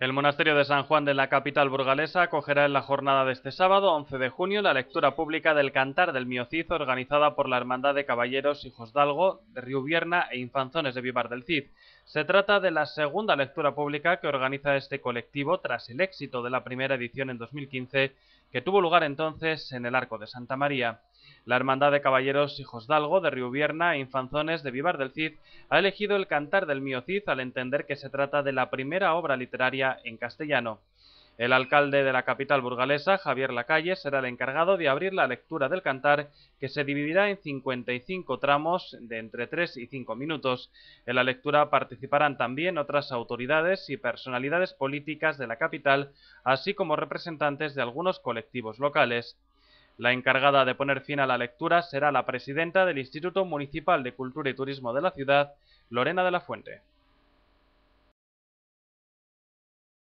El monasterio de San Juan de la capital burgalesa acogerá en la jornada de este sábado, 11 de junio, la lectura pública del Cantar del Cid organizada por la Hermandad de Caballeros Hijos Dalgo de Río e Infanzones de Vivar del Cid. Se trata de la segunda lectura pública que organiza este colectivo tras el éxito de la primera edición en 2015 que tuvo lugar entonces en el Arco de Santa María. La Hermandad de Caballeros Hijos Dalgo de Riubierna e Infanzones de Vivar del Cid ha elegido el Cantar del Cid al entender que se trata de la primera obra literaria en castellano. El alcalde de la capital burgalesa, Javier Lacalle, será el encargado de abrir la lectura del cantar, que se dividirá en 55 tramos de entre 3 y 5 minutos. En la lectura participarán también otras autoridades y personalidades políticas de la capital, así como representantes de algunos colectivos locales. La encargada de poner fin a la lectura será la presidenta del Instituto Municipal de Cultura y Turismo de la ciudad, Lorena de la Fuente.